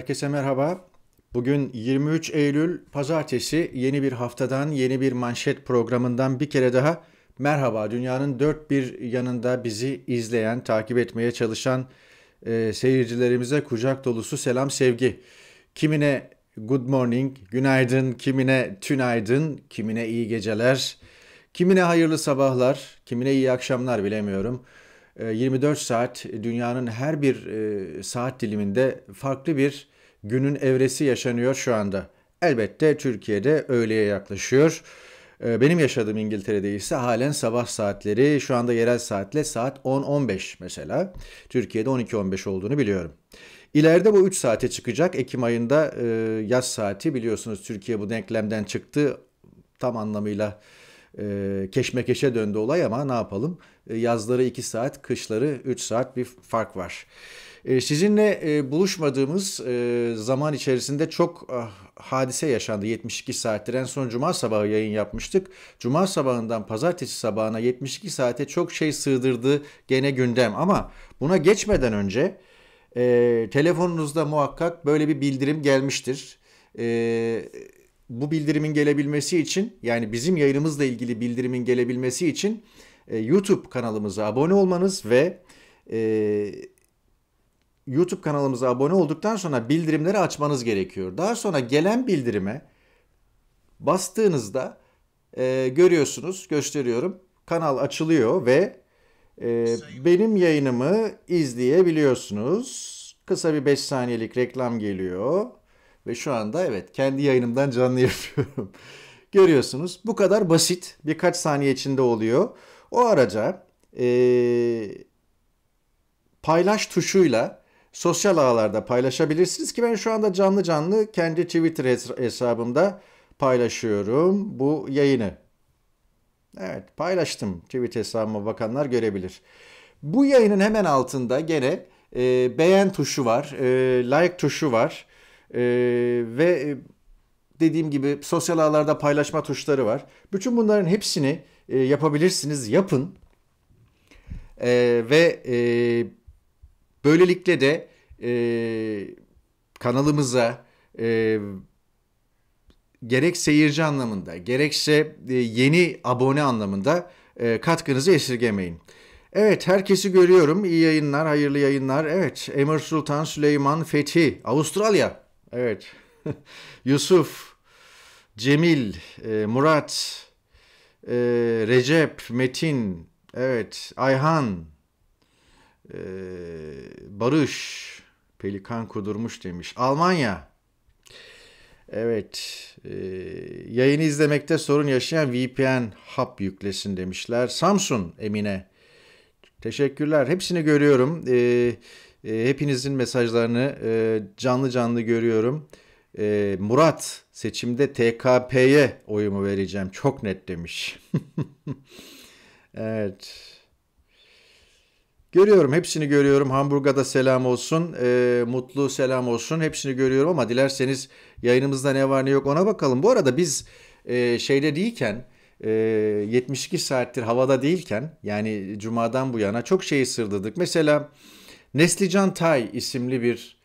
Herkese merhaba. Bugün 23 Eylül Pazartesi yeni bir haftadan yeni bir manşet programından bir kere daha merhaba. Dünyanın dört bir yanında bizi izleyen, takip etmeye çalışan e, seyircilerimize kucak dolusu selam sevgi. Kimine good morning, günaydın, kimine tünaydın, kimine iyi geceler, kimine hayırlı sabahlar, kimine iyi akşamlar bilemiyorum. 24 e, saat dünyanın her bir e, saat diliminde farklı bir günün evresi yaşanıyor şu anda. Elbette Türkiye'de öğleye yaklaşıyor. Ee, benim yaşadığım İngiltere'de ise halen sabah saatleri şu anda yerel saatle saat 10-15 mesela. Türkiye'de 12-15 olduğunu biliyorum. İleride bu 3 saate çıkacak. Ekim ayında e, yaz saati biliyorsunuz Türkiye bu denklemden çıktı. Tam anlamıyla e, keşmekeşe döndü olay ama ne yapalım. E, yazları 2 saat, kışları 3 saat bir fark var. Ee, sizinle e, buluşmadığımız e, zaman içerisinde çok ah, hadise yaşandı 72 saattir. En son cuma sabahı yayın yapmıştık. Cuma sabahından pazartesi sabahına 72 saate çok şey sığdırdı gene gündem. Ama buna geçmeden önce e, telefonunuzda muhakkak böyle bir bildirim gelmiştir. Bu bildirimin gelebilmesi için yani bizim yayınımızla ilgili bildirimin gelebilmesi için YouTube kanalımıza abone olmanız ve... Ee, YouTube kanalımıza abone olduktan sonra bildirimleri açmanız gerekiyor. Daha sonra gelen bildirime bastığınızda e, görüyorsunuz, gösteriyorum. Kanal açılıyor ve e, benim yayınımı izleyebiliyorsunuz. Kısa bir 5 saniyelik reklam geliyor. Ve şu anda evet kendi yayınımdan canlı yapıyorum. Görüyorsunuz bu kadar basit birkaç saniye içinde oluyor. O araca e, paylaş tuşuyla sosyal ağlarda paylaşabilirsiniz ki ben şu anda canlı canlı kendi Twitter hesabımda paylaşıyorum bu yayını. Evet paylaştım Twitter hesabıma bakanlar görebilir. Bu yayının hemen altında gene e, beğen tuşu var, e, like tuşu var e, ve e, dediğim gibi sosyal ağlarda paylaşma tuşları var. Bütün bunların hepsini e, yapabilirsiniz, yapın. E, ve e, Böylelikle de e, kanalımıza e, gerek seyirci anlamında gerekse e, yeni abone anlamında e, katkınızı esirgemeyin. Evet herkesi görüyorum. İyi yayınlar, hayırlı yayınlar. Evet Emir Sultan Süleyman Fethi, Avustralya. Evet Yusuf, Cemil, e, Murat, e, Recep, Metin, evet Ayhan, ee, Barış Pelikan kudurmuş demiş. Almanya. Evet. E, yayını izlemekte sorun yaşayan VPN hap yüklesin demişler. Samsun Emine. Teşekkürler. Hepsini görüyorum. E, e, hepinizin mesajlarını e, canlı canlı görüyorum. E, Murat seçimde TKP'ye oyumu vereceğim. Çok net demiş. evet. Görüyorum hepsini görüyorum. Hamburg'a da selam olsun. E, mutlu selam olsun. Hepsini görüyorum ama dilerseniz yayınımızda ne var ne yok ona bakalım. Bu arada biz e, şeyde değilken e, 72 saattir havada değilken yani cumadan bu yana çok şey sırdırdık. Mesela Neslican Tay isimli bir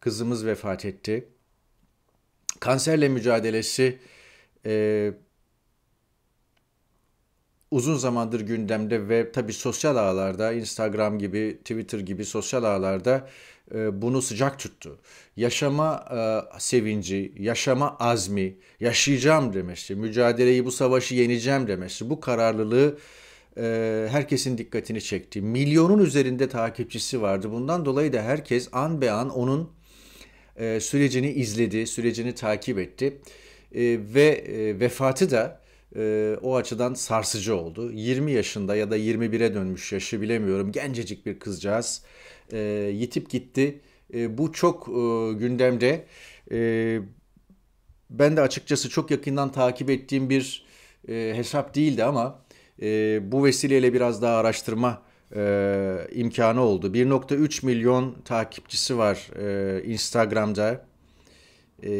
kızımız vefat etti. Kanserle mücadelesi e, uzun zamandır gündemde ve tabii sosyal ağlarda Instagram gibi Twitter gibi sosyal ağlarda e, bunu sıcak tuttu. Yaşama e, sevinci, yaşama azmi, yaşayacağım demesi, mücadeleyi bu savaşı yeneceğim demesi, bu kararlılığı e, herkesin dikkatini çekti. Milyonun üzerinde takipçisi vardı. Bundan dolayı da herkes an be an onun sürecini izledi, sürecini takip etti ve vefatı da e, o açıdan sarsıcı oldu. 20 yaşında ya da 21'e dönmüş yaşı bilemiyorum gencecik bir kızcağız e, yitip gitti. E, bu çok e, gündemde. E, ben de açıkçası çok yakından takip ettiğim bir e, hesap değildi ama e, bu vesileyle biraz daha araştırma e, imkanı oldu. 1.3 milyon takipçisi var e, Instagram'da e,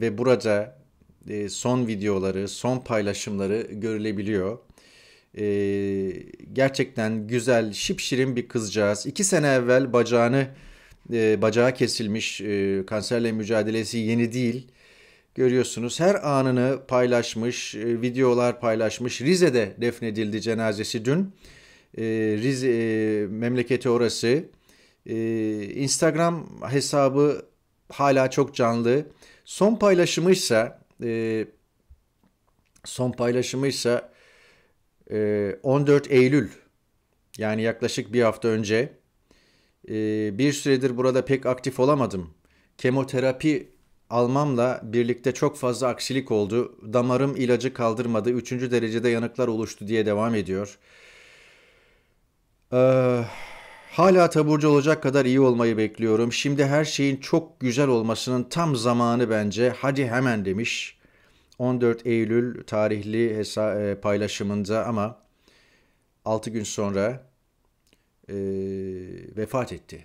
ve burada e, son videoları, son paylaşımları görülebiliyor. E, gerçekten güzel, şipşirin bir kızcağız. İki sene evvel bacağını, e, bacağı kesilmiş, kanserle mücadelesi yeni değil. Görüyorsunuz her anını paylaşmış, videolar paylaşmış. Rize'de defnedildi cenazesi dün. Rize, memleketi orası. Instagram hesabı hala çok canlı. Son paylaşımıysa e, son paylaşımıysa e, 14 Eylül yani yaklaşık bir hafta önce e, bir süredir burada pek aktif olamadım. Kemoterapi almamla birlikte çok fazla aksilik oldu. Damarım ilacı kaldırmadı. Üçüncü derecede yanıklar oluştu diye devam ediyor. Eee... Hala taburcu olacak kadar iyi olmayı bekliyorum. Şimdi her şeyin çok güzel olmasının tam zamanı bence. Hadi hemen demiş. 14 Eylül tarihli e, paylaşımında ama 6 gün sonra e, vefat etti.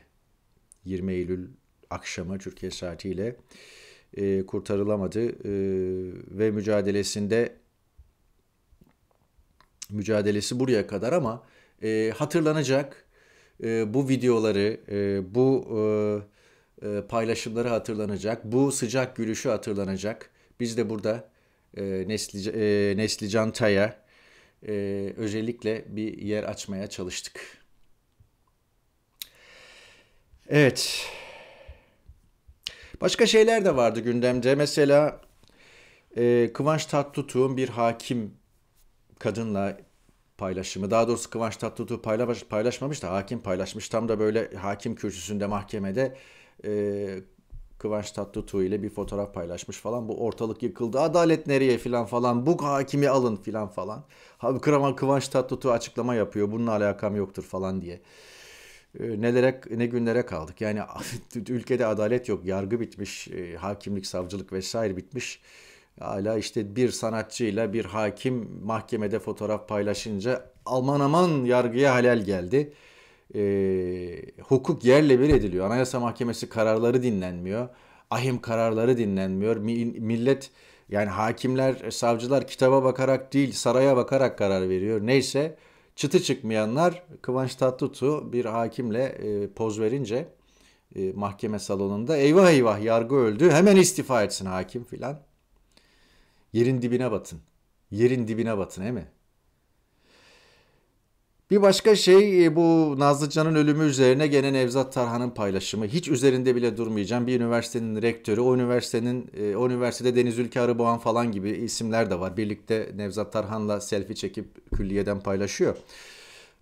20 Eylül akşamı Türkiye saatiyle e, kurtarılamadı e, ve mücadelesinde mücadelesi buraya kadar ama e, hatırlanacak e, bu videoları, e, bu e, e, paylaşımları hatırlanacak, bu sıcak gülüşü hatırlanacak. Biz de burada e, Nesli, e, Nesli Cantay'a e, özellikle bir yer açmaya çalıştık. Evet. Başka şeyler de vardı gündemde. Mesela e, Kıvanç Tatlıtuğ'un bir hakim kadınla paylaşımı. Daha doğrusu Kıvanç Tatlıtuğ paylaş, paylaşmamış da hakim paylaşmış. Tam da böyle hakim kürsüsünde mahkemede e, Kıvanç Tatlıtuğ ile bir fotoğraf paylaşmış falan. Bu ortalık yıkıldı. Adalet nereye filan falan. Bu hakimi alın filan falan. Abi Kıraman Kıvanç Tatlıtuğ açıklama yapıyor. Bununla alakam yoktur falan diye. E, nelere ne günlere kaldık. Yani ülkede adalet yok. Yargı bitmiş, e, hakimlik, savcılık vesaire bitmiş. Hala işte bir sanatçıyla bir hakim mahkemede fotoğraf paylaşınca aman aman yargıya halel geldi. E, hukuk yerle bir ediliyor. Anayasa Mahkemesi kararları dinlenmiyor. Ahim kararları dinlenmiyor. Mi, millet yani hakimler, savcılar kitaba bakarak değil saraya bakarak karar veriyor. Neyse çıtı çıkmayanlar Kıvanç Tatlıtuğ bir hakimle e, poz verince e, mahkeme salonunda eyvah eyvah yargı öldü hemen istifa etsin hakim filan. Yerin dibine batın. Yerin dibine batın değil mi? Bir başka şey e, bu Nazlıcan'ın ölümü üzerine gene Nevzat Tarhan'ın paylaşımı. Hiç üzerinde bile durmayacağım. Bir üniversitenin rektörü, o üniversitenin e, o üniversitede Deniz Ülke Arıboğan falan gibi isimler de var. Birlikte Nevzat Tarhan'la selfie çekip külliyeden paylaşıyor.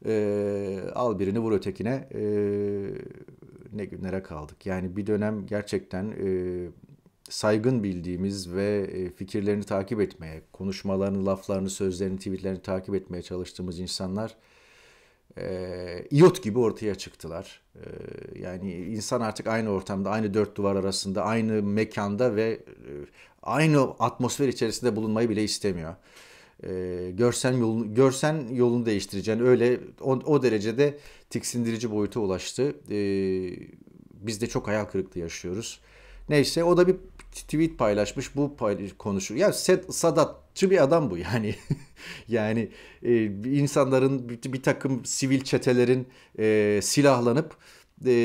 Ee, al birini vur ötekine. Ee, ne günlere kaldık. Yani bir dönem gerçekten e, saygın bildiğimiz ve e, fikirlerini takip etmeye, konuşmalarını, laflarını, sözlerini, tweetlerini takip etmeye çalıştığımız insanlar e, iot gibi ortaya çıktılar. E, yani insan artık aynı ortamda, aynı dört duvar arasında, aynı mekanda ve e, aynı atmosfer içerisinde bulunmayı bile istemiyor. E, görsen yolunu, görsen yolunu değiştireceğin Öyle o, o derecede tiksindirici boyuta ulaştı. E, biz de çok hayal kırıklığı yaşıyoruz. Neyse o da bir tweet paylaşmış bu paylaş, konuşur. Ya Sed, Sadatçı bir adam bu yani. yani e, insanların bir, bir takım sivil çetelerin e, silahlanıp e,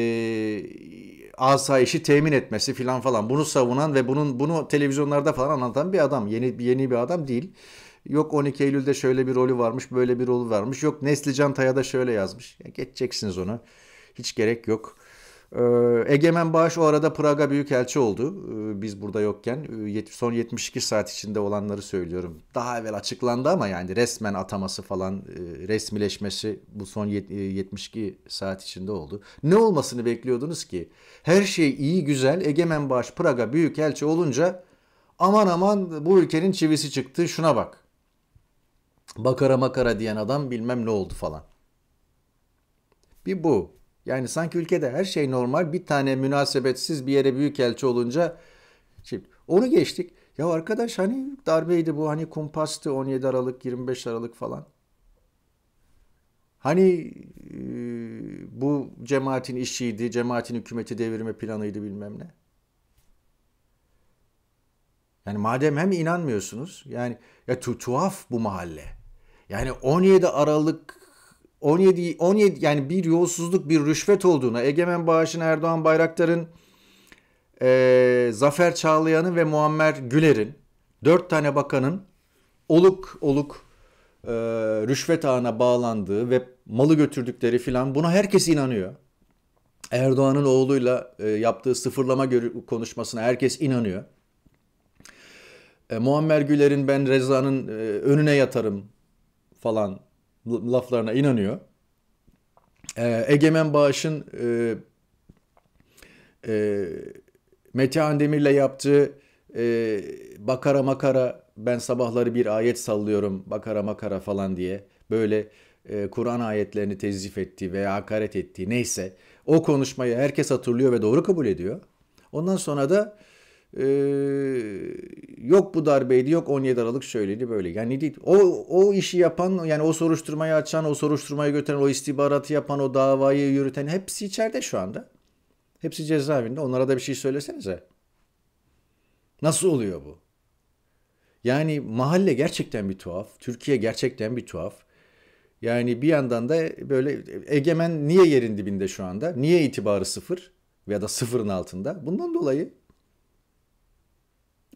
asayişi temin etmesi filan falan bunu savunan ve bunun bunu televizyonlarda falan anlatan bir adam. Yeni yeni bir adam değil. Yok 12 Eylül'de şöyle bir rolü varmış, böyle bir rolü varmış. Yok Nesli Cantay'a da şöyle yazmış. Ya geçeceksiniz onu. Hiç gerek yok. Ee, Egemen Bağış o arada Praga Büyükelçi oldu. Ee, biz burada yokken ee, son 72 saat içinde olanları söylüyorum. Daha evvel açıklandı ama yani resmen ataması falan resmileşmesi bu son 72 saat içinde oldu. Ne olmasını bekliyordunuz ki? Her şey iyi güzel Egemen Bağış Praga Büyükelçi olunca aman aman bu ülkenin çivisi çıktı şuna bak. Bakara makara diyen adam bilmem ne oldu falan. Bir bu. Yani sanki ülkede her şey normal bir tane münasebetsiz bir yere büyükelçi olunca şimdi onu geçtik. Ya arkadaş hani darbeydi bu hani kumpastı 17 Aralık 25 Aralık falan. Hani e, bu cemaatin işiydi, cemaatin hükümeti devirme planıydı bilmem ne. Yani madem hem inanmıyorsunuz yani ya tu tuhaf bu mahalle. Yani 17 Aralık 17 17 yani bir yolsuzluk, bir rüşvet olduğuna, Egemen Bağış'ın, Erdoğan Bayraktar'ın, e, Zafer Çağlayan'ın ve Muammer Güler'in dört tane bakanın oluk oluk e, rüşvet ağına bağlandığı ve malı götürdükleri filan buna herkes inanıyor. Erdoğan'ın oğluyla e, yaptığı sıfırlama konuşmasına herkes inanıyor. E, Muammer Güler'in ben Reza'nın e, önüne yatarım falan laflarına inanıyor. E, Egemen Bağış'ın e, e, Metehan Demir'le yaptığı e, bakara makara ben sabahları bir ayet sallıyorum bakara makara falan diye böyle e, Kur'an ayetlerini tezif ettiği veya hakaret ettiği neyse o konuşmayı herkes hatırlıyor ve doğru kabul ediyor. Ondan sonra da ee, yok bu darbeydi, yok 17 Aralık söyledi böyle. Yani değil. O, o işi yapan, yani o soruşturmayı açan, o soruşturmayı götüren, o istihbaratı yapan, o davayı yürüten hepsi içeride şu anda. Hepsi cezaevinde. Onlara da bir şey söylesenize. Nasıl oluyor bu? Yani mahalle gerçekten bir tuhaf. Türkiye gerçekten bir tuhaf. Yani bir yandan da böyle egemen niye yerin dibinde şu anda? Niye itibarı sıfır veya da sıfırın altında? Bundan dolayı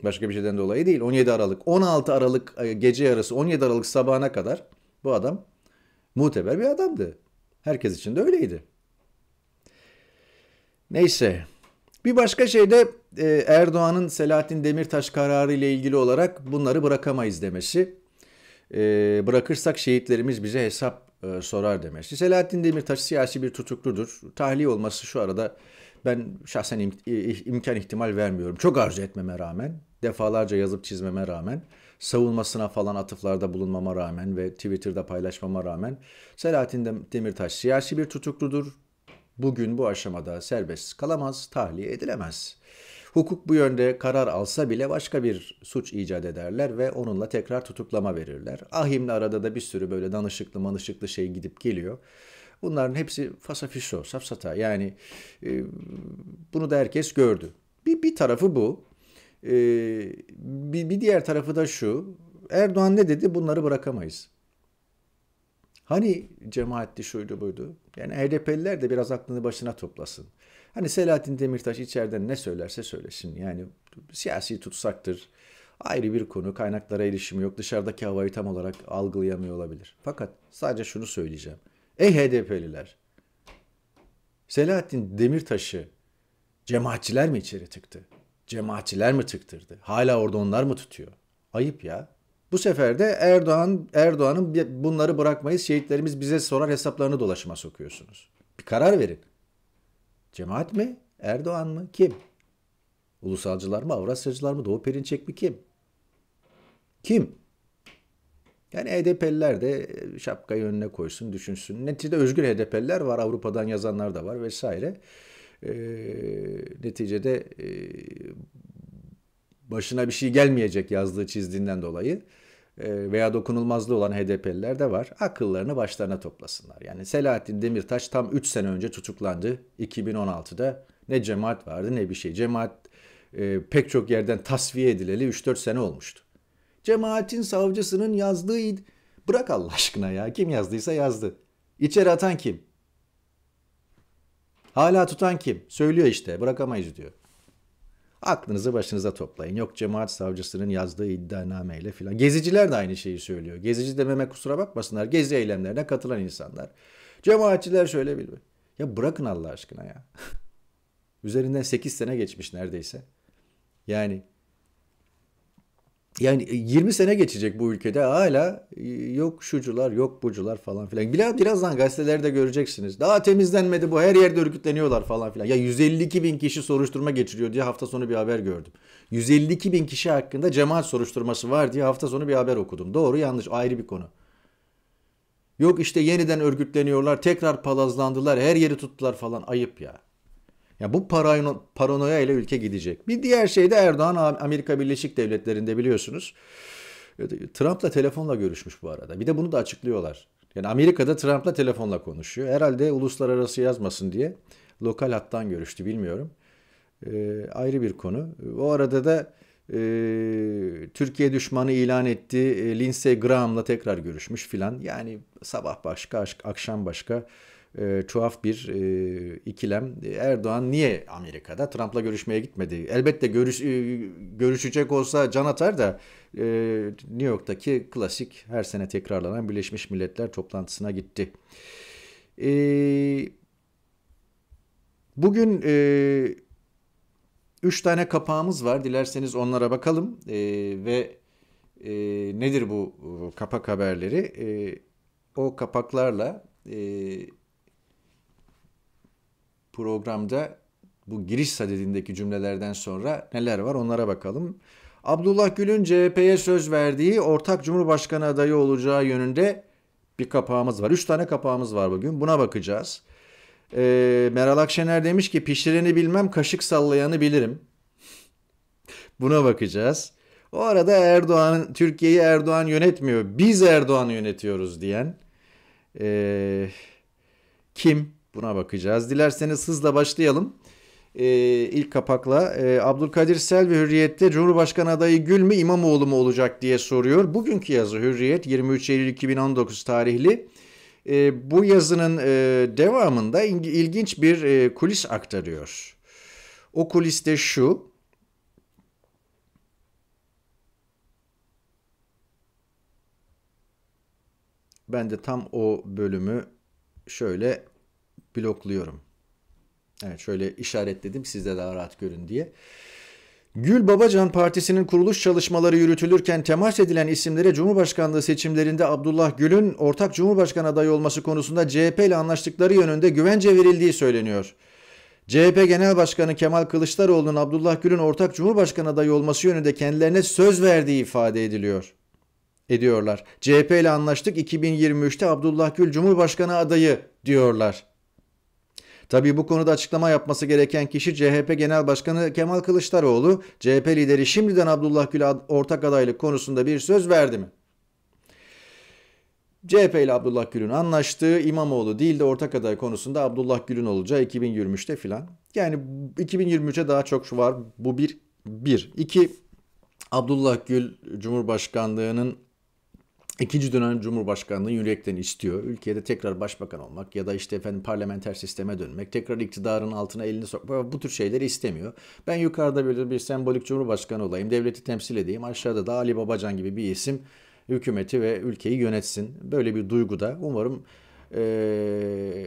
Başka bir şeyden dolayı değil. 17 Aralık, 16 Aralık e, gece yarısı 17 Aralık sabahına kadar bu adam muteber bir adamdı. Herkes için de öyleydi. Neyse. Bir başka şey de e, Erdoğan'ın Selahattin Demirtaş kararı ile ilgili olarak bunları bırakamayız demesi. E, bırakırsak şehitlerimiz bize hesap sorar demesi. Selahattin Demirtaş siyasi bir tutukludur. Tahliye olması şu arada ben şahsen imkan ihtimal vermiyorum. Çok arzu etmeme rağmen defalarca yazıp çizmeme rağmen, savunmasına falan atıflarda bulunmama rağmen ve Twitter'da paylaşmama rağmen Selahattin Demirtaş siyasi bir tutukludur. Bugün bu aşamada serbest kalamaz, tahliye edilemez. Hukuk bu yönde karar alsa bile başka bir suç icat ederler ve onunla tekrar tutuklama verirler. Ahim'le arada da bir sürü böyle danışıklı manışıklı şey gidip geliyor. Bunların hepsi fasafişo, safsata. Yani e, bunu da herkes gördü. Bir, bir tarafı bu. Ee, bir, bir diğer tarafı da şu. Erdoğan ne dedi? Bunları bırakamayız. Hani cemaatli şuydu buydu. Yani HDP'liler de biraz aklını başına toplasın. Hani Selahattin Demirtaş içeriden ne söylerse söylesin. Yani siyasi tutsaktır. Ayrı bir konu. Kaynaklara erişimi yok. Dışarıdaki havayı tam olarak algılayamıyor olabilir. Fakat sadece şunu söyleyeceğim. Ey HDP'liler. Selahattin Demirtaş'ı cemaatçiler mi içeri tıktı? Cemaatçiler mi tıktırdı? Hala orada onlar mı tutuyor? Ayıp ya. Bu sefer de Erdoğan Erdoğan'ın bunları bırakmayız şehitlerimiz bize sorar hesaplarını dolaşıma sokuyorsunuz. Bir karar verin. Cemaat mi? Erdoğan mı? Kim? Ulusalcılar mı? Avrasyacılar mı? Doğu Perinçek mi? Kim? Kim? Yani HDP'liler de e, şapkayı önüne koysun, düşünsün. Neticede özgür HDP'liler var, Avrupa'dan yazanlar da var vesaire e, neticede e, başına bir şey gelmeyecek yazdığı çizdiğinden dolayı e, veya dokunulmazlığı olan HDP'liler de var. Akıllarını başlarına toplasınlar. Yani Selahattin Demirtaş tam 3 sene önce tutuklandı. 2016'da ne cemaat vardı ne bir şey. Cemaat e, pek çok yerden tasfiye edileli 3-4 sene olmuştu. Cemaatin savcısının yazdığı bırak Allah aşkına ya kim yazdıysa yazdı. İçeri atan kim? Hala tutan kim? Söylüyor işte bırakamayız diyor. Aklınızı başınıza toplayın. Yok cemaat savcısının yazdığı iddianameyle filan. Geziciler de aynı şeyi söylüyor. Gezici dememe kusura bakmasınlar. Gezi eylemlerine katılan insanlar. Cemaatçiler şöyle bilme. Ya bırakın Allah aşkına ya. Üzerinden 8 sene geçmiş neredeyse. Yani yani 20 e, sene geçecek bu ülkede hala e, yok şucular yok bucular falan filan. Biraz, birazdan gazetelerde göreceksiniz. Daha temizlenmedi bu her yerde örgütleniyorlar falan filan. Ya 152 bin kişi soruşturma geçiriyor diye hafta sonu bir haber gördüm. 152 bin kişi hakkında cemaat soruşturması var diye hafta sonu bir haber okudum. Doğru yanlış ayrı bir konu. Yok işte yeniden örgütleniyorlar tekrar palazlandılar her yeri tuttular falan ayıp ya. Ya bu parano, paranoya ile ülke gidecek. Bir diğer şey de Erdoğan Amerika Birleşik Devletleri'nde biliyorsunuz. E, Trump'la telefonla görüşmüş bu arada. Bir de bunu da açıklıyorlar. Yani Amerika'da Trump'la telefonla konuşuyor. Herhalde uluslararası yazmasın diye lokal hattan görüştü bilmiyorum. E, ayrı bir konu. O arada da e, Türkiye düşmanı ilan etti. E, Lindsey Graham'la tekrar görüşmüş filan. Yani sabah başka, akşam başka e, tuhaf bir e, ikilem. Erdoğan niye Amerika'da? Trump'la görüşmeye gitmedi. Elbette görüş, e, görüşecek olsa can atar da e, New York'taki klasik her sene tekrarlanan Birleşmiş Milletler toplantısına gitti. E, bugün e, üç tane kapağımız var. Dilerseniz onlara bakalım e, ve e, nedir bu e, kapak haberleri? E, o kapaklarla e, programda bu giriş sadedindeki cümlelerden sonra neler var onlara bakalım. Abdullah Gül'ün CHP'ye söz verdiği ortak cumhurbaşkanı adayı olacağı yönünde bir kapağımız var. Üç tane kapağımız var bugün. Buna bakacağız. Ee, Meral Akşener demiş ki pişireni bilmem kaşık sallayanı bilirim. Buna bakacağız. O arada Erdoğan, Türkiye'yi Erdoğan yönetmiyor. Biz Erdoğan'ı yönetiyoruz diyen e, kim? Buna bakacağız. Dilerseniz hızla başlayalım. Ee, ilk kapakla e, Abdülkadir Selvi Hürriyet'te Cumhurbaşkanı adayı Gül mü İmamoğlu mu olacak diye soruyor. Bugünkü yazı Hürriyet 23 Eylül 2019 tarihli. E, bu yazının e, devamında ilginç bir e, kulis aktarıyor. O kuliste şu. Ben de tam o bölümü şöyle blokluyorum. Evet şöyle işaretledim sizde daha rahat görün diye. Gül Babacan Partisi'nin kuruluş çalışmaları yürütülürken temas edilen isimlere Cumhurbaşkanlığı seçimlerinde Abdullah Gül'ün ortak Cumhurbaşkanı adayı olması konusunda CHP ile anlaştıkları yönünde güvence verildiği söyleniyor. CHP Genel Başkanı Kemal Kılıçdaroğlu'nun Abdullah Gül'ün ortak Cumhurbaşkanı adayı olması yönünde kendilerine söz verdiği ifade ediliyor. Ediyorlar. CHP ile anlaştık 2023'te Abdullah Gül Cumhurbaşkanı adayı diyorlar. Tabi bu konuda açıklama yapması gereken kişi CHP Genel Başkanı Kemal Kılıçdaroğlu, CHP lideri şimdiden Abdullah Gül ortak adaylık konusunda bir söz verdi mi? CHP ile Abdullah Gül'ün anlaştığı İmamoğlu değil de ortak aday konusunda Abdullah Gül'ün olacağı 2023'te filan. Yani 2023'e daha çok şu var. Bu bir. Bir. İki. Abdullah Gül Cumhurbaşkanlığının İkinci dönem Cumhurbaşkanlığı yürekten istiyor. Ülkede tekrar başbakan olmak ya da işte efendim parlamenter sisteme dönmek, tekrar iktidarın altına elini sokmak bu tür şeyleri istemiyor. Ben yukarıda böyle bir sembolik cumhurbaşkanı olayım, devleti temsil edeyim. Aşağıda da Ali Babacan gibi bir isim hükümeti ve ülkeyi yönetsin. Böyle bir duyguda umarım ee,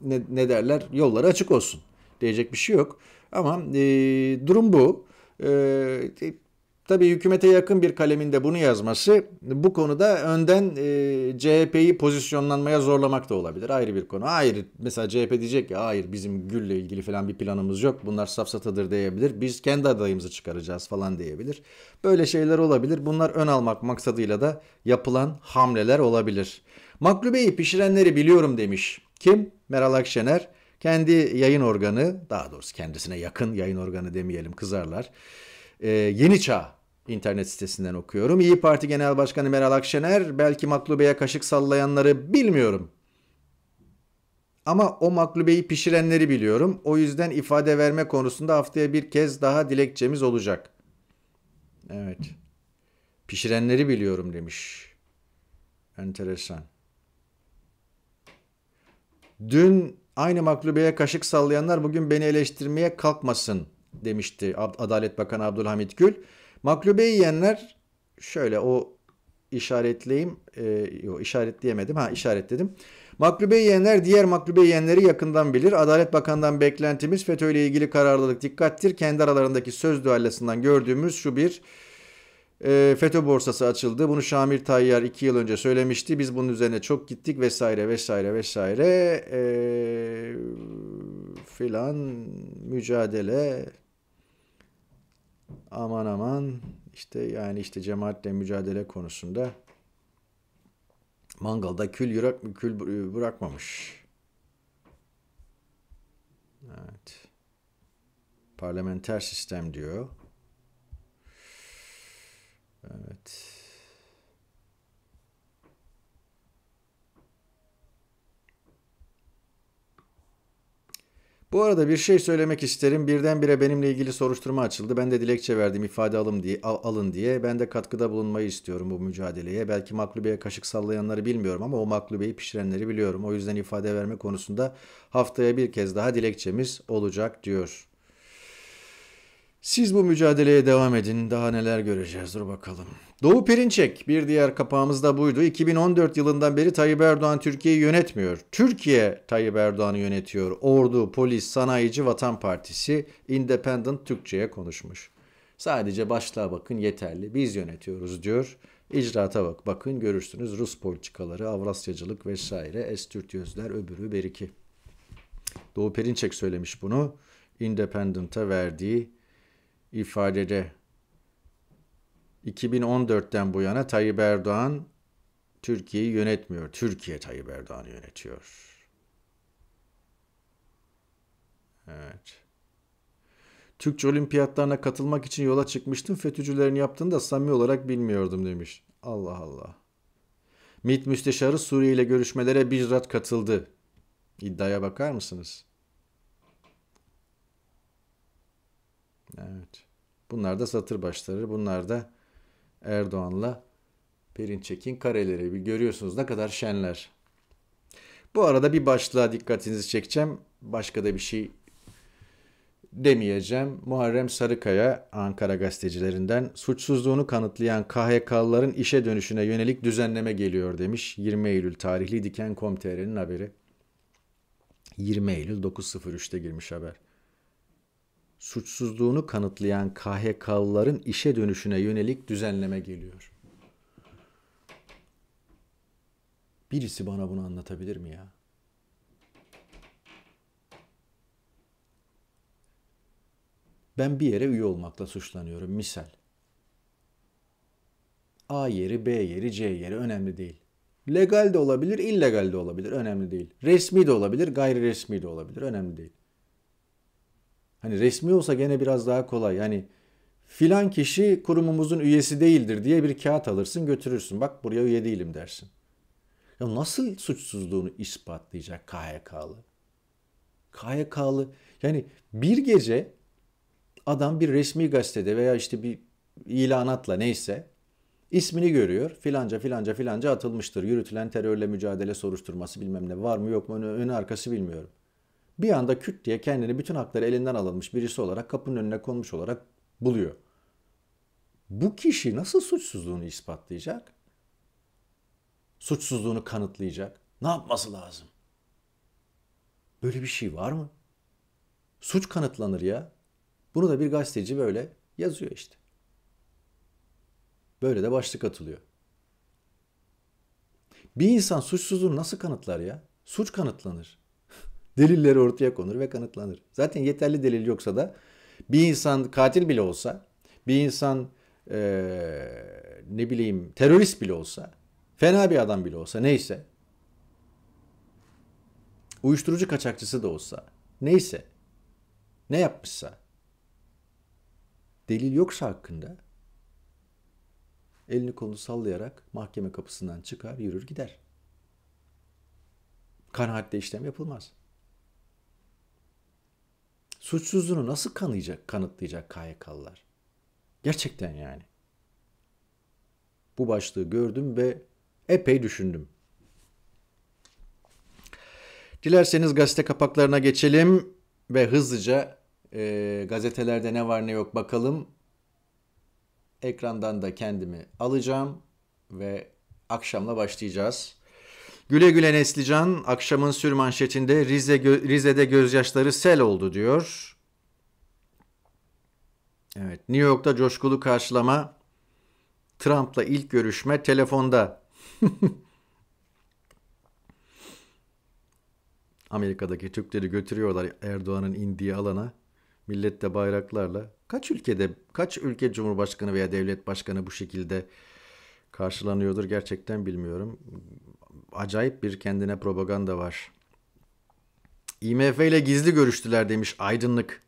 ne, ne derler yolları açık olsun. Diyecek bir şey yok. Ama e, durum bu. E, Tabi hükümete yakın bir kaleminde bunu yazması bu konuda önden e, CHP'yi pozisyonlanmaya zorlamak da olabilir. Ayrı bir konu. Hayır mesela CHP diyecek ya hayır bizim Gül'le ilgili falan bir planımız yok. Bunlar safsatadır diyebilir. Biz kendi adayımızı çıkaracağız falan diyebilir. Böyle şeyler olabilir. Bunlar ön almak maksadıyla da yapılan hamleler olabilir. Maklubeyi pişirenleri biliyorum demiş. Kim? Meral Akşener. Kendi yayın organı daha doğrusu kendisine yakın yayın organı demeyelim kızarlar e, ee, Yeni Çağ internet sitesinden okuyorum. İyi Parti Genel Başkanı Meral Akşener belki maklubeye kaşık sallayanları bilmiyorum. Ama o maklubeyi pişirenleri biliyorum. O yüzden ifade verme konusunda haftaya bir kez daha dilekçemiz olacak. Evet. Pişirenleri biliyorum demiş. Enteresan. Dün aynı maklubeye kaşık sallayanlar bugün beni eleştirmeye kalkmasın demişti Adalet Bakanı Abdülhamit Gül. Maklubeyi yiyenler şöyle o işaretleyeyim. E, yok işaretleyemedim. Ha işaretledim. Maklube yiyenler diğer maklube yiyenleri yakından bilir. Adalet Bakanı'ndan beklentimiz FETÖ ile ilgili kararlılık dikkattir. Kendi aralarındaki söz düellasından gördüğümüz şu bir e, FETÖ borsası açıldı. Bunu Şamir Tayyar 2 yıl önce söylemişti. Biz bunun üzerine çok gittik vesaire vesaire vesaire e, filan mücadele aman aman işte yani işte cemaatle mücadele konusunda mangalda kül yurak kül ıı, bırakmamış. Evet. Parlamenter sistem diyor. Evet. Bu arada bir şey söylemek isterim. Birdenbire benimle ilgili soruşturma açıldı. Ben de dilekçe verdim ifade alım diye, al, alın diye. Ben de katkıda bulunmayı istiyorum bu mücadeleye. Belki maklubeye kaşık sallayanları bilmiyorum ama o maklubeyi pişirenleri biliyorum. O yüzden ifade verme konusunda haftaya bir kez daha dilekçemiz olacak diyor. Siz bu mücadeleye devam edin. Daha neler göreceğiz. Dur bakalım. Doğu Perinçek bir diğer kapağımız da buydu. 2014 yılından beri Tayyip Erdoğan Türkiye'yi yönetmiyor. Türkiye Tayyip Erdoğan'ı yönetiyor. Ordu, polis, sanayici, vatan partisi Independent Türkçe'ye konuşmuş. Sadece başlığa bakın yeterli. Biz yönetiyoruz diyor. İcraata bak. Bakın görürsünüz Rus politikaları, Avrasyacılık vesaire, Estürtiyözler öbürü beriki. Doğu Perinçek söylemiş bunu. Independent'a verdiği ifadede 2014'ten bu yana Tayyip Erdoğan Türkiye'yi yönetmiyor. Türkiye Tayyip Erdoğan'ı yönetiyor. Evet. Türkçe olimpiyatlarına katılmak için yola çıkmıştım. FETÖ'cülerin yaptığını da samimi olarak bilmiyordum demiş. Allah Allah. MİT müsteşarı Suriye ile görüşmelere bizzat katıldı. İddiaya bakar mısınız? Evet. Bunlar da satır başları. Bunlar da Erdoğan'la Perinçek'in kareleri. Bir görüyorsunuz ne kadar şenler. Bu arada bir başlığa dikkatinizi çekeceğim. Başka da bir şey demeyeceğim. Muharrem Sarıkaya Ankara gazetecilerinden suçsuzluğunu kanıtlayan KHK'lıların işe dönüşüne yönelik düzenleme geliyor demiş. 20 Eylül tarihli Diken.com.tr'nin haberi. 20 Eylül 9.03'te girmiş haber suçsuzluğunu kanıtlayan KHK'lıların işe dönüşüne yönelik düzenleme geliyor. Birisi bana bunu anlatabilir mi ya? Ben bir yere üye olmakla suçlanıyorum misal. A yeri, B yeri, C yeri önemli değil. Legal de olabilir, illegal de olabilir önemli değil. Resmi de olabilir, gayri resmi de olabilir önemli değil. Hani resmi olsa gene biraz daha kolay. Yani filan kişi kurumumuzun üyesi değildir diye bir kağıt alırsın götürürsün. Bak buraya üye değilim dersin. Ya nasıl suçsuzluğunu ispatlayacak KHK'lı? KHK'lı yani bir gece adam bir resmi gazetede veya işte bir ilanatla neyse ismini görüyor. Filanca filanca filanca atılmıştır. Yürütülen terörle mücadele soruşturması bilmem ne var mı yok mu önü, önü arkası bilmiyorum bir anda küt diye kendini bütün hakları elinden alınmış birisi olarak kapının önüne konmuş olarak buluyor. Bu kişi nasıl suçsuzluğunu ispatlayacak? Suçsuzluğunu kanıtlayacak. Ne yapması lazım? Böyle bir şey var mı? Suç kanıtlanır ya. Bunu da bir gazeteci böyle yazıyor işte. Böyle de başlık atılıyor. Bir insan suçsuzluğunu nasıl kanıtlar ya? Suç kanıtlanır delilleri ortaya konur ve kanıtlanır. Zaten yeterli delil yoksa da bir insan katil bile olsa, bir insan ee, ne bileyim terörist bile olsa, fena bir adam bile olsa neyse, uyuşturucu kaçakçısı da olsa neyse, ne yapmışsa, delil yoksa hakkında elini kolunu sallayarak mahkeme kapısından çıkar, yürür gider. Kanaatle işlem yapılmaz suçsuzluğunu nasıl kanayacak, kanıtlayacak KYK'lılar? Gerçekten yani. Bu başlığı gördüm ve epey düşündüm. Dilerseniz gazete kapaklarına geçelim ve hızlıca e, gazetelerde ne var ne yok bakalım. Ekrandan da kendimi alacağım ve akşamla başlayacağız. Güle güle Neslican akşamın sürmanşetinde Rize gö- Rize'de gözyaşları sel oldu diyor. Evet, New York'ta coşkulu karşılama, Trump'la ilk görüşme telefonda. Amerika'daki Türkleri götürüyorlar Erdoğan'ın indiği alana. Millet de bayraklarla. Kaç ülkede, kaç ülke cumhurbaşkanı veya devlet başkanı bu şekilde karşılanıyordur gerçekten bilmiyorum acayip bir kendine propaganda var. IMF ile gizli görüştüler demiş Aydınlık.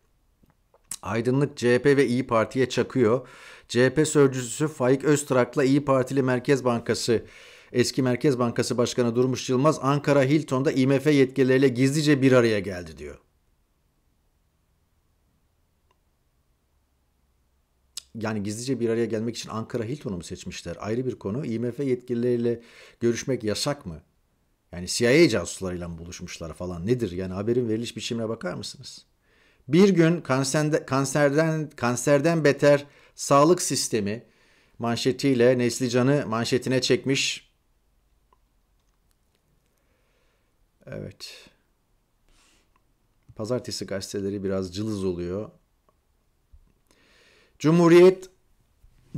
Aydınlık CHP ve İyi Parti'ye çakıyor. CHP sözcüsü Faik Öztrak'la İyi Partili Merkez Bankası eski Merkez Bankası Başkanı Durmuş Yılmaz Ankara Hilton'da IMF yetkilileriyle gizlice bir araya geldi diyor. yani gizlice bir araya gelmek için Ankara Hilton'u mu seçmişler? Ayrı bir konu. IMF yetkilileriyle görüşmek yasak mı? Yani CIA casuslarıyla mı buluşmuşlar falan nedir? Yani haberin veriliş biçimine bakar mısınız? Bir gün kanserde, kanserden kanserden beter sağlık sistemi manşetiyle Neslican'ı manşetine çekmiş. Evet. Pazartesi gazeteleri biraz cılız oluyor. Cumhuriyet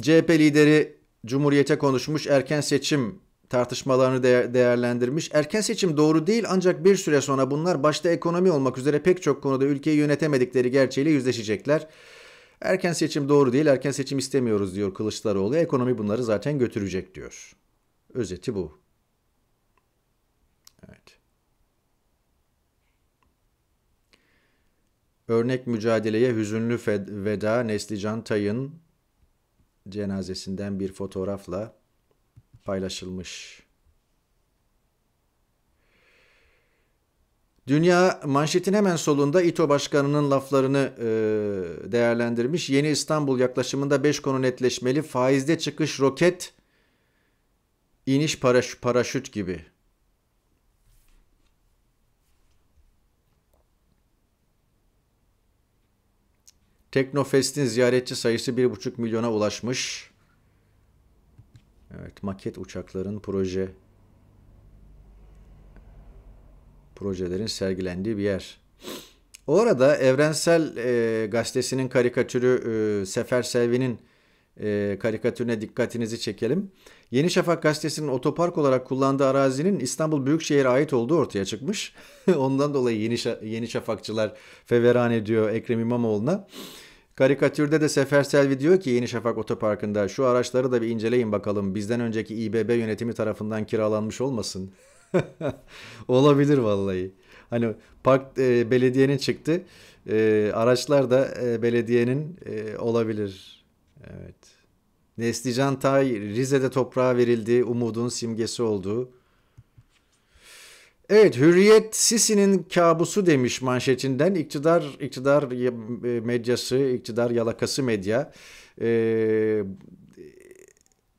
CHP lideri Cumhuriyete konuşmuş erken seçim tartışmalarını değerlendirmiş. Erken seçim doğru değil ancak bir süre sonra bunlar başta ekonomi olmak üzere pek çok konuda ülkeyi yönetemedikleri gerçeğiyle yüzleşecekler. Erken seçim doğru değil, erken seçim istemiyoruz diyor Kılıçdaroğlu. Ekonomi bunları zaten götürecek diyor. Özeti bu. Örnek mücadeleye hüzünlü veda Neslican Tay'ın cenazesinden bir fotoğrafla paylaşılmış. Dünya manşetin hemen solunda İTO Başkanı'nın laflarını e, değerlendirmiş. Yeni İstanbul yaklaşımında 5 konu netleşmeli. Faizde çıkış roket, iniş paraş paraşüt gibi. Teknofest'in ziyaretçi sayısı 1,5 milyona ulaşmış. Evet, maket uçakların proje projelerin sergilendiği bir yer. Orada Evrensel e, Gazetesi'nin karikatürü e, Sefer Selvi'nin e, karikatürüne dikkatinizi çekelim. Yeni Şafak gazetesinin otopark olarak kullandığı arazinin İstanbul Büyükşehir'e ait olduğu ortaya çıkmış. Ondan dolayı Yeni, Şa- Yeni Şafakçılar feveran ediyor Ekrem İmamoğlu'na. Karikatürde de Sefer Selvi diyor ki Yeni Şafak Otoparkı'nda şu araçları da bir inceleyin bakalım bizden önceki İBB yönetimi tarafından kiralanmış olmasın. Olabilir vallahi. Hani park e, belediyenin çıktı. E, araçlar da e, belediyenin e, olabilir. Evet. Neslican Tay Rize'de toprağa verildi. Umudun simgesi oldu. Evet Hürriyet Sisi'nin kabusu demiş manşetinden iktidar iktidar e, medyası iktidar yalakası medya e,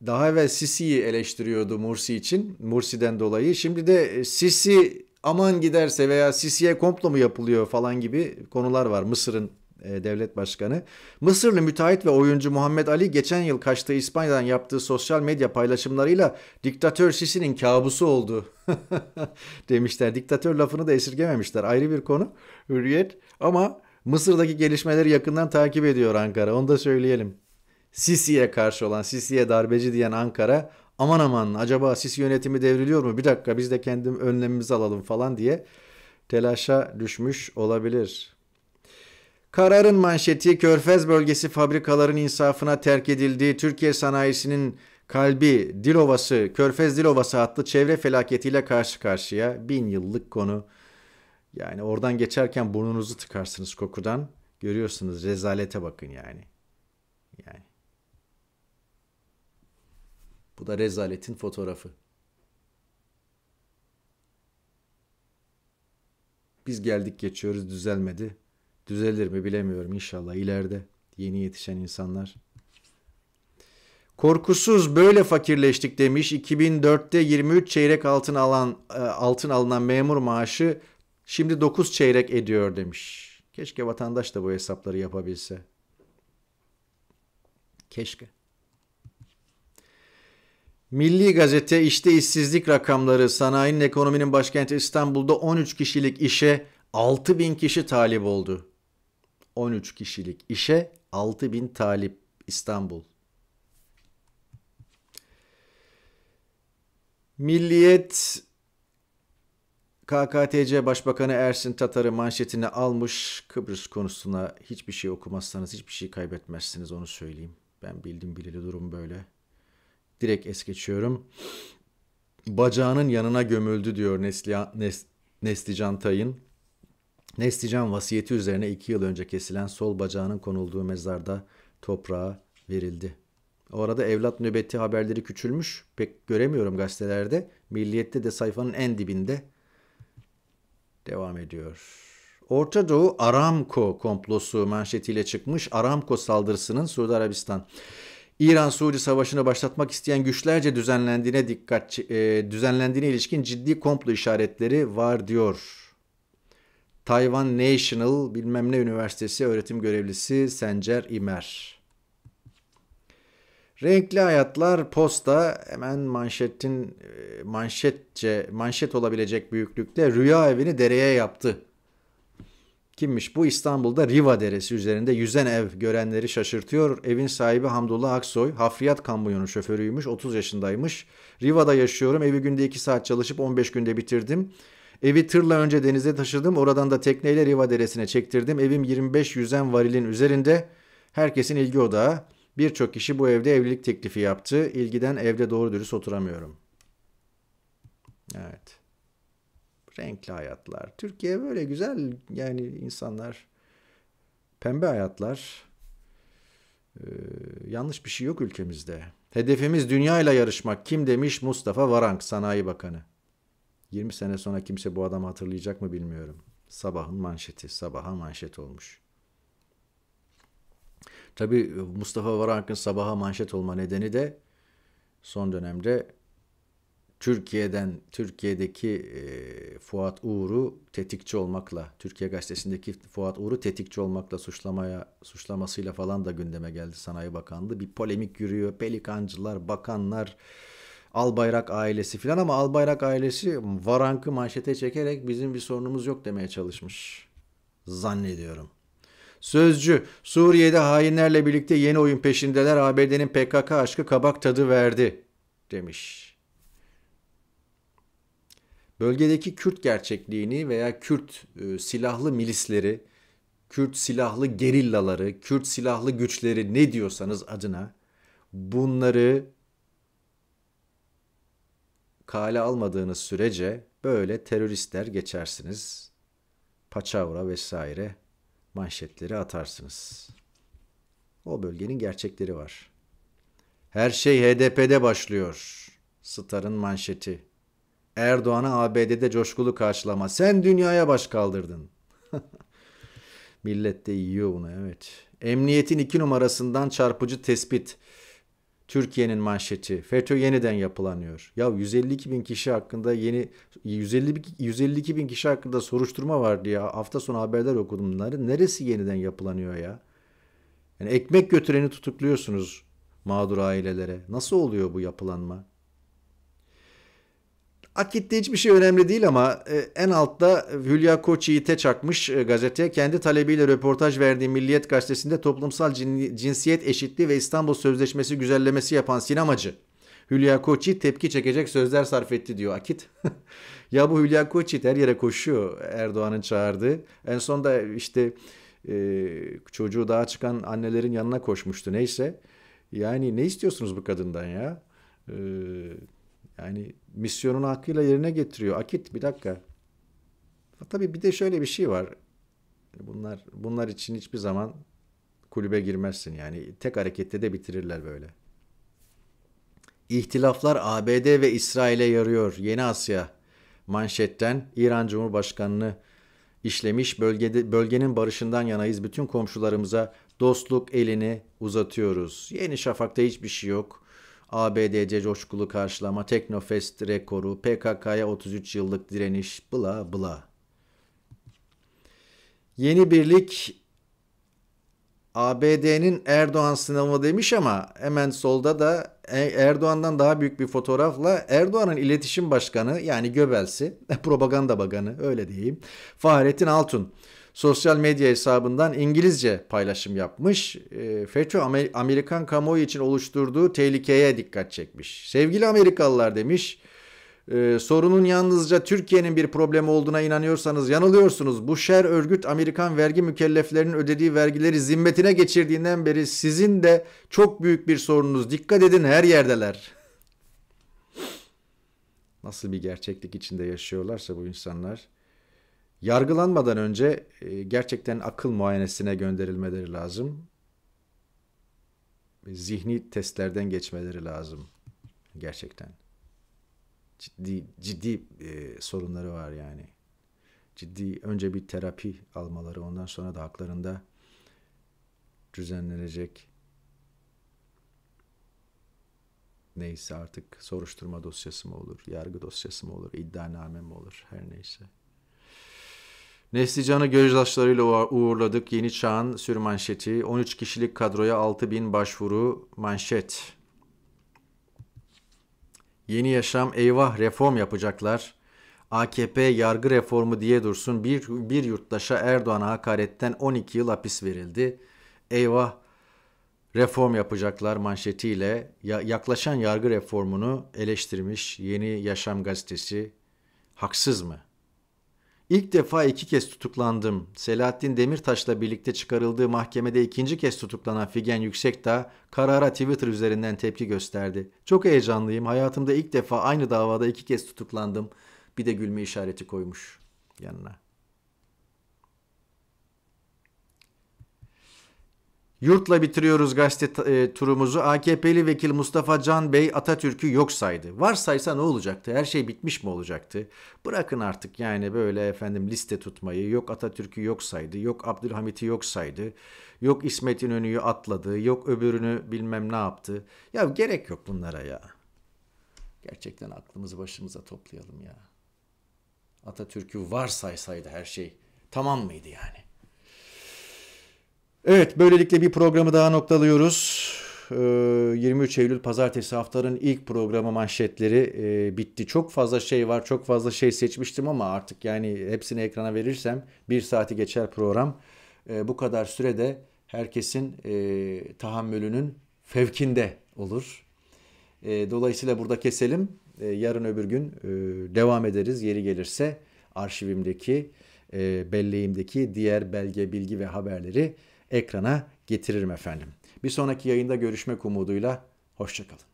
daha evvel Sisi'yi eleştiriyordu Mursi için Mursi'den dolayı şimdi de e, Sisi aman giderse veya Sisi'ye komplo mu yapılıyor falan gibi konular var Mısır'ın e, devlet başkanı. Mısırlı müteahhit ve oyuncu Muhammed Ali geçen yıl kaçtığı İspanya'dan yaptığı sosyal medya paylaşımlarıyla diktatör Sisi'nin kabusu oldu demişler. Diktatör lafını da esirgememişler. Ayrı bir konu hürriyet ama Mısır'daki gelişmeleri yakından takip ediyor Ankara. Onu da söyleyelim. Sisi'ye karşı olan, Sisi'ye darbeci diyen Ankara aman aman acaba Sisi yönetimi devriliyor mu? Bir dakika biz de kendim önlemimizi alalım falan diye telaşa düşmüş olabilir. Kararın manşeti Körfez bölgesi fabrikaların insafına terk edildiği Türkiye sanayisinin kalbi Dilovası, Körfez Dilovası adlı çevre felaketiyle karşı karşıya bin yıllık konu. Yani oradan geçerken burnunuzu tıkarsınız kokudan. Görüyorsunuz rezalete bakın yani. Yani. Bu da rezaletin fotoğrafı. Biz geldik geçiyoruz düzelmedi. Düzelir mi bilemiyorum inşallah ileride yeni yetişen insanlar. Korkusuz böyle fakirleştik demiş. 2004'te 23 çeyrek altın alan e, altın alınan memur maaşı şimdi 9 çeyrek ediyor demiş. Keşke vatandaş da bu hesapları yapabilse. Keşke. Milli Gazete işte işsizlik rakamları sanayinin ekonominin başkenti İstanbul'da 13 kişilik işe 6 bin kişi talip oldu. 13 kişilik işe 6000 talip İstanbul. Milliyet KKTC Başbakanı Ersin Tatar'ı manşetine almış. Kıbrıs konusuna hiçbir şey okumazsanız hiçbir şey kaybetmezsiniz onu söyleyeyim. Ben bildim bileli durum böyle. Direkt es geçiyorum. Bacağının yanına gömüldü diyor Nesli, Nes, Neslican Tay'ın. Neslican vasiyeti üzerine iki yıl önce kesilen sol bacağının konulduğu mezarda toprağa verildi. O arada evlat nöbeti haberleri küçülmüş. Pek göremiyorum gazetelerde. Milliyet'te de sayfanın en dibinde devam ediyor. Orta Doğu Aramco komplosu manşetiyle çıkmış. Aramco saldırısının Suudi Arabistan İran-Suudi savaşını başlatmak isteyen güçlerce düzenlendiğine dikkat e, düzenlendiğine ilişkin ciddi komplo işaretleri var diyor Tayvan National bilmem ne üniversitesi öğretim görevlisi Sencer İmer. Renkli Hayatlar Posta hemen manşetin e, manşetçe manşet olabilecek büyüklükte rüya evini dereye yaptı. Kimmiş bu İstanbul'da Riva Deresi üzerinde yüzen ev görenleri şaşırtıyor. Evin sahibi Hamdullah Aksoy hafriyat kamyonu şoförüymüş 30 yaşındaymış. Riva'da yaşıyorum evi günde 2 saat çalışıp 15 günde bitirdim. Evi tırla önce denize taşıdım. Oradan da tekneyle Riva Deresi'ne çektirdim. Evim 25 yüzen varilin üzerinde. Herkesin ilgi odağı. Birçok kişi bu evde evlilik teklifi yaptı. İlgiden evde doğru dürüst oturamıyorum. Evet. Renkli hayatlar. Türkiye böyle güzel yani insanlar. Pembe hayatlar. Ee, yanlış bir şey yok ülkemizde. Hedefimiz dünyayla yarışmak. Kim demiş Mustafa Varank, Sanayi Bakanı. 20 sene sonra kimse bu adamı hatırlayacak mı bilmiyorum. Sabahın manşeti, sabaha manşet olmuş. Tabi e, Mustafa Varank'ın sabaha manşet olma nedeni de son dönemde Türkiye'den, Türkiye'deki e, Fuat Uğur'u tetikçi olmakla, Türkiye Gazetesi'ndeki Fuat Uğur'u tetikçi olmakla suçlamaya suçlamasıyla falan da gündeme geldi Sanayi Bakanlığı. Bir polemik yürüyor. Pelikancılar, bakanlar, Albayrak ailesi filan ama Albayrak ailesi Varank'ı manşete çekerek bizim bir sorunumuz yok demeye çalışmış. Zannediyorum. Sözcü, Suriye'de hainlerle birlikte yeni oyun peşindeler ABD'nin PKK aşkı kabak tadı verdi demiş. Bölgedeki Kürt gerçekliğini veya Kürt e, silahlı milisleri, Kürt silahlı gerillaları, Kürt silahlı güçleri ne diyorsanız adına bunları kale almadığınız sürece böyle teröristler geçersiniz. Paçavra vesaire manşetleri atarsınız. O bölgenin gerçekleri var. Her şey HDP'de başlıyor. Star'ın manşeti. Erdoğan'a ABD'de coşkulu karşılama. Sen dünyaya baş kaldırdın. Millet de yiyor bunu evet. Emniyetin iki numarasından çarpıcı tespit. Türkiye'nin manşeti. FETÖ yeniden yapılanıyor. Ya 152 bin kişi hakkında yeni 150 152 bin kişi hakkında soruşturma var diye. Hafta sonu haberler okudum bunları. Neresi yeniden yapılanıyor ya? Yani ekmek götüreni tutukluyorsunuz mağdur ailelere. Nasıl oluyor bu yapılanma? Akit'te hiçbir şey önemli değil ama e, en altta Hülya Koç Yiğit'e çakmış e, gazeteye kendi talebiyle röportaj verdiği Milliyet Gazetesi'nde toplumsal cinsiyet eşitliği ve İstanbul Sözleşmesi güzellemesi yapan sinemacı. Hülya Koçi tepki çekecek sözler sarf etti diyor Akit. ya bu Hülya Koçi her yere koşuyor Erdoğan'ın çağırdığı. En son da işte e, çocuğu daha çıkan annelerin yanına koşmuştu neyse. Yani ne istiyorsunuz bu kadından ya? Yani misyonunu hakkıyla yerine getiriyor. Akit bir dakika. Tabii bir de şöyle bir şey var. Bunlar bunlar için hiçbir zaman kulübe girmezsin. Yani tek harekette de bitirirler böyle. İhtilaflar ABD ve İsrail'e yarıyor. Yeni Asya manşetten İran Cumhurbaşkanı'nı işlemiş bölgede, bölgenin barışından yanayız. Bütün komşularımıza dostluk elini uzatıyoruz. Yeni Şafak'ta hiçbir şey yok. ABDC coşkulu karşılama, Teknofest rekoru, PKK'ya 33 yıllık direniş, bla bla. Yeni birlik ABD'nin Erdoğan sınavı demiş ama hemen solda da e, Erdoğan'dan daha büyük bir fotoğrafla Erdoğan'ın iletişim başkanı yani Göbels'i, propaganda bakanı öyle diyeyim, Fahrettin Altun sosyal medya hesabından İngilizce paylaşım yapmış. E, FETÖ Amerikan kamuoyu için oluşturduğu tehlikeye dikkat çekmiş. Sevgili Amerikalılar demiş, e, sorunun yalnızca Türkiye'nin bir problemi olduğuna inanıyorsanız yanılıyorsunuz. Bu şer örgüt Amerikan vergi mükelleflerinin ödediği vergileri zimmetine geçirdiğinden beri sizin de çok büyük bir sorununuz. Dikkat edin her yerdeler. Nasıl bir gerçeklik içinde yaşıyorlarsa bu insanlar yargılanmadan önce e, gerçekten akıl muayenesine gönderilmeleri lazım. E, zihni testlerden geçmeleri lazım gerçekten. Ciddi ciddi e, sorunları var yani. Ciddi önce bir terapi almaları ondan sonra da haklarında düzenlenecek neyse artık soruşturma dosyası mı olur, yargı dosyası mı olur, iddianame mi olur her neyse. Neslican'ı gözdaşlarıyla uğurladık. Yeni Çağ'ın sürmanşeti. 13 kişilik kadroya 6 bin başvuru manşet. Yeni Yaşam eyvah reform yapacaklar. AKP yargı reformu diye dursun bir, bir yurttaşa Erdoğan'a hakaretten 12 yıl hapis verildi. Eyvah reform yapacaklar manşetiyle ya, yaklaşan yargı reformunu eleştirmiş Yeni Yaşam gazetesi. Haksız mı? İlk defa iki kez tutuklandım. Selahattin Demirtaş'la birlikte çıkarıldığı mahkemede ikinci kez tutuklanan Figen Yüksekdağ karara Twitter üzerinden tepki gösterdi. Çok heyecanlıyım. Hayatımda ilk defa aynı davada iki kez tutuklandım. Bir de gülme işareti koymuş yanına. Yurtla bitiriyoruz gazete e, turumuzu. AKP'li vekil Mustafa Can Bey Atatürk'ü yok saydı. Varsaysa ne olacaktı? Her şey bitmiş mi olacaktı? Bırakın artık yani böyle efendim liste tutmayı. Yok Atatürk'ü yok saydı. Yok Abdülhamit'i yok saydı. Yok İsmet İnönü'yü atladı. Yok öbürünü bilmem ne yaptı. Ya gerek yok bunlara ya. Gerçekten aklımızı başımıza toplayalım ya. Atatürk'ü var saysaydı her şey tamam mıydı yani? Evet böylelikle bir programı daha noktalıyoruz. 23 ee, Eylül pazartesi haftanın ilk programı manşetleri e, bitti. Çok fazla şey var, çok fazla şey seçmiştim ama artık yani hepsini ekrana verirsem bir saati geçer program. E, bu kadar sürede herkesin e, tahammülünün fevkinde olur. dolayısıyla burada keselim. yarın öbür gün devam ederiz yeri gelirse arşivimdeki, belleğimdeki diğer belge, bilgi ve haberleri ekrana getiririm efendim. Bir sonraki yayında görüşmek umuduyla, hoşçakalın.